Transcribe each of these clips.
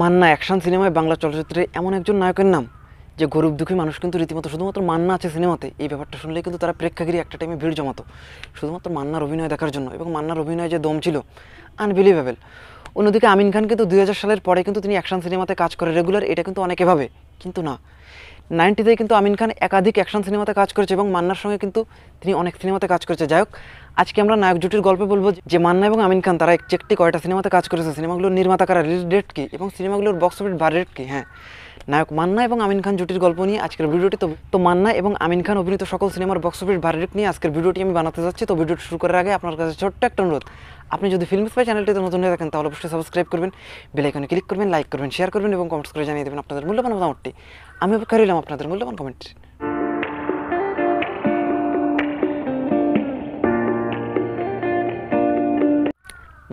Manna action সিনেমায় বাংলা চলচ্চিত্রে এমন একজন নায়কের নাম যে গরিব দুঃখী মানুষ কিন্তু রীতিমতো শুধুমাত্র মান্না আছে সিনেমাতে এই ব্যাপারটা শুনলে কিন্তু তারা প্রেক্ষাগৃহে একটা টাইমে ভিড় জমাতো শুধুমাত্র মান্নার অভিনয় দেখার জন্য এবং মান্নার অভিনয় যে দম ছিল আনবিলিভেবল অন্যদিকে আমিন খান কিন্তু দুই সালের পরে কিন্তু তিনি অ্যাকশন সিনেমাতে কাজ করে রেগুলার এটা কিন্তু অনেকে ভাবে কিন্তু না নাইনটিতে কিন্তু আমিন খান একাধিক অ্যাকশন সিনেমাতে কাজ করেছে এবং মান্নার সঙ্গে কিন্তু তিনি অনেক সিনেমাতে কাজ করেছে যাই হোক আজকে আমরা নায়ক জুটির গল্পে বলবো যে মান্না এবং আমিন খান তারা একটি কয়টা সিনেমাতে কাজ করেছে সিনেমাগুলোর নির্মাতা কারা রিলিজ ডেট কি এবং সিনেমাগুলোর বক্স অফিস বার রেট কি হ্যাঁ নায়ক মান্না এবং আমিন খান জুটির গল্প নিয়ে আজকের ভিডিওটি তো মান্না এবং আমিন খান অভিনীত সকল সিনেমার বক্স অফিস ভারিক নিয়ে আজকের ভিডিওটি আমি বানাতে যাচ্ছি তো ভিডিওটি শুরু করার আগে আপনার কাছে ছোট্ট একটা অনুরোধ আপনি যদি ফিল্ম স্পাই চ্যানেলটিতে নতুন হয়ে থাকেন তাহলে অবশ্যই সাবস্ক্রাইব করবেন বেলাইকনে ক্লিক করবেন লাইক করবেন শেয়ার করবেন এবং কমেন্টস করে জানিয়ে দেবেন আপনাদের মূল্যবান মতামতটি আমি অপেক্ষা রইলাম আপনাদের মূল্যবান কমেন্টটি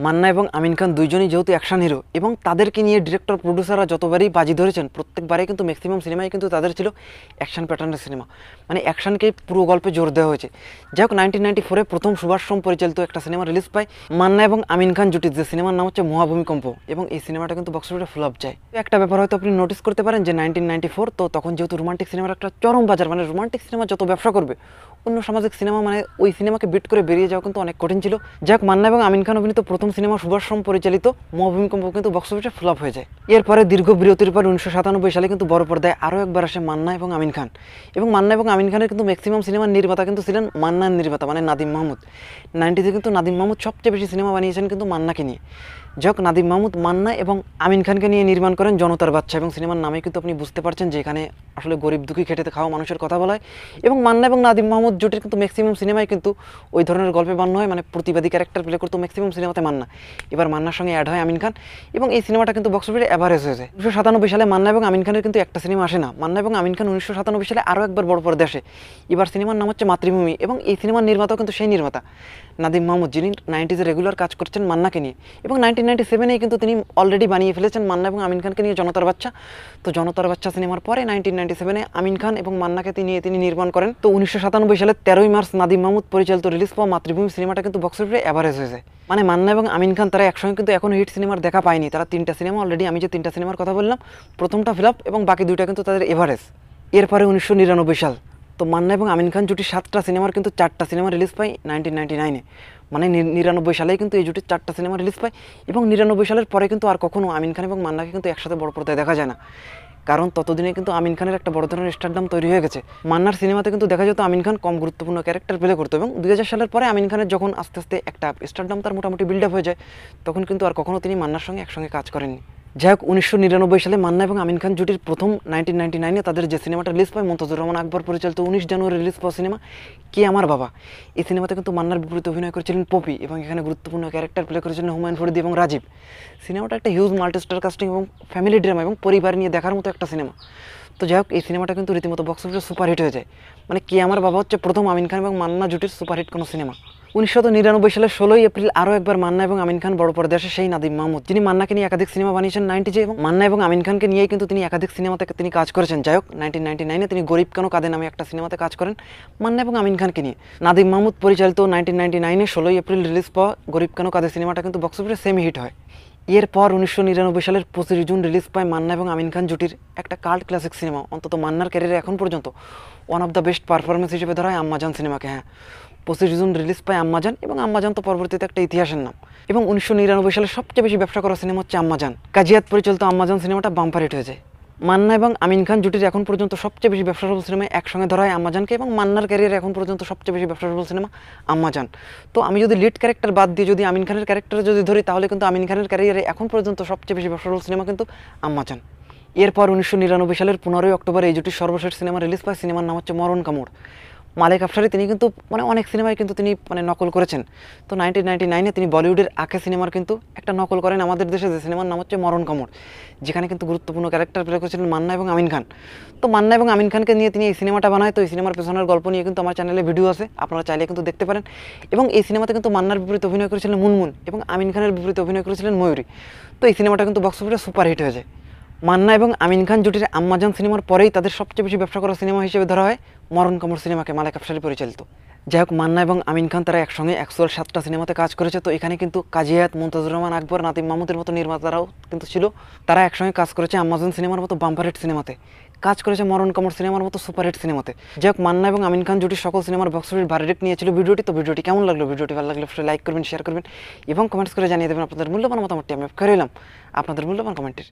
মান্না এবং আমিন খান দুইজনই যেহেতু অ্যাকশন হিরো এবং তাদেরকে নিয়ে ডিরেক্টর প্রডিউসাররা যতবারই বাজি ধরেছেন প্রত্যেকবারে কিন্তু ম্যাক্সিমাম সিনেমায় কিন্তু তাদের ছিল অ্যাকশন প্যাটার্নের সিনেমা মানে অ্যাকশনকে পুরো গল্পে জোর দেওয়া হয়েছে যাই হোক নাইনটিন নাইনটি ফোরে প্রথম সুভাষ পরিচালিত একটা সিনেমা রিলিজ পায় মান্না এবং আমিন খান জুটির যে সিনেমার নাম হচ্ছে মহাভূমিকম্প এবং এই সিনেমাটা কিন্তু বক্স অফিসে ফ্লপ যায় একটা ব্যাপার হয়তো আপনি নোটিস করতে পারেন যে নাইনটিন নাইনটি ফোর তো তখন যেহেতু রোমান্টিক সিনেমার একটা চরম বাজার মানে রোমান্টিক সিনেমা যত ব্যবসা করবে অন্য সামাজিক সিনেমা মানে ওই সিনেমাকে বিট করে বেরিয়ে যাওয়া কিন্তু অনেক কঠিন ছিল যাক মান্না এবং আমিন খান অভিনীত প্রথম প্রথম সিনেমা সুভাষ সোম পরিচালিত মহাভূমিকম্প কিন্তু বক্স অফিসে ফ্লপ হয়ে যায় এরপরে দীর্ঘ বিরতির পর উনিশশো সাতানব্বই সালে কিন্তু বড় পর্দায় আরও একবার আসে মান্না এবং আমিন খান এবং মান্না এবং আমিন খানের কিন্তু ম্যাক্সিমাম সিনেমার নির্মাতা কিন্তু ছিলেন মান্নার নির্মাতা মানে নাদিম মাহমুদ নাইনটিতে কিন্তু নাদিম মাহমুদ সবচেয়ে বেশি সিনেমা বানিয়েছেন কিন্তু মান্নাকে নিয়ে যাক নাদিম মাহমুদ মান্না এবং আমিন খানকে নিয়ে নির্মাণ করেন জনতার বাচ্চা এবং সিনেমার নামে কিন্তু আপনি বুঝতে পারছেন যে এখানে আসলে গরিব দুঃখী খেটে খাওয়া মানুষের কথা বলা হয় এবং মান্না এবং নাদিম মাহমুদ জুটের কিন্তু ম্যাক্সিমাম সিনেমায় কিন্তু ওই ধরনের গল্পে বানানো হয় মানে প্রতিবাদী ক্যারেক্টার প্লে করতো ম্যাক্সিমাম সিনেমাতে মান্না না এবার মান্নার সঙ্গে অ্যাড হয় আমিন খান এবং এই সিনেমাটা কিন্তু বক্স অফিসে অ্যাভারেজ হয়েছে উনিশশো সাতানব্বই সালে মান্না এবং আমিন খানের কিন্তু একটা সিনেমা আসে না মান্না এবং আমিন খান উনিশশো সাতানব্বই সালে আরও একবার বড় পর্দে আসে এবার সিনেমার নাম হচ্ছে মাতৃভূমি এবং এই সিনেমার নির্মাতাও কিন্তু সেই নির্মাতা নাদিম মাহমুদ যিনি নাইনটিজে রেগুলার কাজ করছেন মান্নাকে নিয়ে এবং নাইনটিন নাইনটি সেভেনেই কিন্তু তিনি অলরেডি বানিয়ে ফেলেছেন মান্না এবং আমিন খানকে নিয়ে জনতার বাচ্চা তো জনতার বাচ্চা সিনেমার পরে নাইনটিন নাইনটি সেভেনে আমিন খান এবং মান্নাকে তিনি তিনি নির্মাণ করেন তো উনিশশো সাতানব্বই সালে তেরোই মার্চ নাদিম মাহমুদ পরিচালিত রিলিজ পাওয়া মাতৃভূমি সিনেমাটা কিন্তু বক্স অফিসে অ্যাভারেজ হয়েছে মানে মান্না এবং আমিন খান তারা একসঙ্গে কিন্তু এখন হিট সিনেমার দেখা পায়নি তারা তিনটা সিনেমা অলরেডি আমি যে তিনটা সিনেমার কথা বললাম প্রথমটা ফিলাপ এবং বাকি দুইটা কিন্তু তাদের এভারেজ এরপরে উনিশশো নিরানব্বই সাল তো মান্না এবং আমিন খান জুটি সাতটা সিনেমার কিন্তু চারটা সিনেমা রিলিজ পায় নাইনটিন নাইনটি নাইনে মানে নিরানব্বই সালেই কিন্তু এই জুটির চারটা সিনেমা রিলিজ পায় এবং নিরানব্বই সালের পরে কিন্তু আর কখনও আমিন খান এবং মান্নাকে কিন্তু একসাথে বড় পর্দায় দেখা যায় না কারণ ততদিনে কিন্তু আমিন খানের একটা বড় ধরনের স্টারডাম তৈরি হয়ে গেছে মান্নার সিনেমাতে কিন্তু দেখা যেত আমিন খান কম গুরুত্বপূর্ণ ক্যারেক্টার প্লে করতো এবং দুই সালের পরে আমিন খানের যখন আস্তে আস্তে একটা স্টারডাম তার মোটামুটি বিল্ড আপ হয়ে যায় তখন কিন্তু আর কখনও তিনি মান্নার সঙ্গে একসঙ্গে কাজ করেননি যাই হোক উনিশশো নিরানব্বই সালে মান্না এবং আমিন খান জুটির প্রথম নাইনটিন নাইনটি নাইনে তাদের যে সিনেমাটা রিলিজ পায় মন্তজুর রহমান আকবর পরিচালিত উনিশ জানুয়ারি রিলিজ পাওয়া সিনেমা কে আমার বাবা এই সিনেমাতে কিন্তু মান্নার বিপরীতে অভিনয় করেছিলেন পপি এবং এখানে গুরুত্বপূর্ণ ক্যারেক্টার প্লে করেছিলেন হুমায়ুন ফরিদি এবং রাজীব সিনেমাটা একটা হিউজ মাল্টিস্টার কাস্টিং এবং ফ্যামিলি ড্রামা এবং পরিবার নিয়ে দেখার মতো একটা সিনেমা তো যাই হোক এই সিনেমাটা কিন্তু রীতিমতো বক্স অফিসে সুপারহিট হয়ে যায় মানে কে আমার বাবা হচ্ছে প্রথম আমিন খান এবং মান্না জুটির সুপারহিট কোনো সিনেমা উনিশশো নিরানব্বই সালের ষোলোই এপ্রিল আরও একবার মান্না এবং আমিন খান বড় পর্দা আসে সেই নাদিম মাহমুদ তিনি মান্নাকে নিয়ে একাধিক সিনেমা বানিয়েছেন নাইনটি এবং মান্না এবং আমিন খানকে নিয়েই কিন্তু তিনি একাধিক সিনেমাতে তিনি কাজ করেছেন যাই হোক নাইনটিন নাইনটি নাইনে তিনি গরিব কেন কাদের নামে একটা সিনেমাতে কাজ করেন মান্না এবং আমিন খানকে নিয়ে নাদিম মাহমুদ পরিচালিত নাইনটিন নাইনটি নাইনে ষোলোই এপ্রিল রিলিজ পাওয়া গরিব কেন কাদের সিনেমাটা কিন্তু বক্স অফিসে সেমি হিট হয় এরপর উনিশশো নিরানব্বই সালের পঁচিশ জুন রিলিজ পায় মান্না এবং আমিন খান জুটির একটা কাল্ট ক্লাসিক সিনেমা অন্তত মান্নার ক্যারিয়ারে এখন পর্যন্ত one of the best performance হিসেবে ধরা হয় আম্মাজান সিনেমাকে হ্যাঁ পঁচিশ জুন রিলিজ পায় আম্মাজান এবং আম্মাজান তো পরবর্তীতে একটা ইতিহাসের নাম এবং উনিশশো নিরানব্বই সালে সবচেয়ে বেশি ব্যবসা করা সিনেমা হচ্ছে আম্মাজান কাজিয়াত পরিচালিত আম্মাজান সিনেমাটা বাম্পার হয়ে হয়েছে মান্না এবং আমিন খান জুটির এখন পর্যন্ত সবচেয়ে বেশি ব্যবসা সফল সিনেমা একসঙ্গে ধরা হয় আম্মাজানকে এবং মান্নার ক্যারিয়ার এখন পর্যন্ত সবচেয়ে বেশি ব্যবসা সফল সিনেমা আম্মাজান তো আমি যদি লিড ক্যারেক্টার বাদ দিয়ে যদি আমিন খানের ক্যারেক্টার যদি ধরি তাহলে কিন্তু আমিন খানের ক্যারিয়ারে এখন পর্যন্ত সবচেয়ে বেশি ব্যবসা সফল সিনেমা কিন্তু আম্মাজান এরপর উনিশশো নিরানব্বই সালের পনেরোই অক্টোবর এই জুটির সর্বশেষ সিনেমা রিলিজ পায় সিনেমার নাম হচ্ছে মরণ কামড় মালিক আফসারি তিনি কিন্তু মানে অনেক সিনেমায় কিন্তু তিনি মানে নকল করেছেন তো নাইনটিন নাইনটি নাইনে তিনি বলিউডের আঁকে সিনেমার কিন্তু একটা নকল করেন আমাদের দেশে যে সিনেমার নাম হচ্ছে মরণ কামড় যেখানে কিন্তু গুরুত্বপূর্ণ ক্যারেক্টার প্লে করেছিলেন মান্না এবং আমিন খান তো মান্না এবং আমিন খানকে নিয়ে তিনি এই সিনেমাটা বানায় তো এই সিনেমার পেছনের গল্প নিয়ে কিন্তু আমার চ্যানেলে ভিডিও আছে আপনারা চাইলে কিন্তু দেখতে পারেন এবং এই সিনেমাতে কিন্তু মান্নার বিপরীত অভিনয় করেছিলেন মুনমুন এবং আমিন খানের বিপরীত অভিনয় করেছিলেন ময়ূরী তো এই সিনেমাটা কিন্তু বক্স অফিসে হিট হয়ে যায় মান্না এবং আমিন খান জুটির আম্মাজান সিনেমার পরেই তাদের সবচেয়ে বেশি ব্যবসা করা সিনেমা হিসেবে ধরা হয় মরণ কামড় সিনেমাকে মালেক আফসারি পরিচালিত যাই হোক মান্না এবং আমিন খান তারা একসঙ্গে একশো সাতটা সিনেমাতে কাজ করেছে তো এখানে কিন্তু কাজিয়াত মুমতাজুর রহমান আকবর নাতিম মাহমুদের মতো নির্মাতারাও কিন্তু ছিল তারা একসঙ্গে কাজ করেছে আমাজন সিনেমার মতো হেট সিনেমাতে কাজ করেছে মরণ কামড় সিনেমার মতো সুপারহিট সিনেমাতে যাই হোক মান্না এবং আমিন খান জুটি সকল সিনেমার বক্স অফিস ভারী রেট নিয়েছিল ভিডিওটি তো ভিডিওটি কেমন লাগলো ভিডিওটি ভালো লাগলে লাইক করবেন শেয়ার করবেন এবং কমেন্টস করে জানিয়ে দেবেন আপনাদের মূল্যবান মতামতটি আমি ফেরাইলাম আপনাদের মূল্যবান কমেন্টের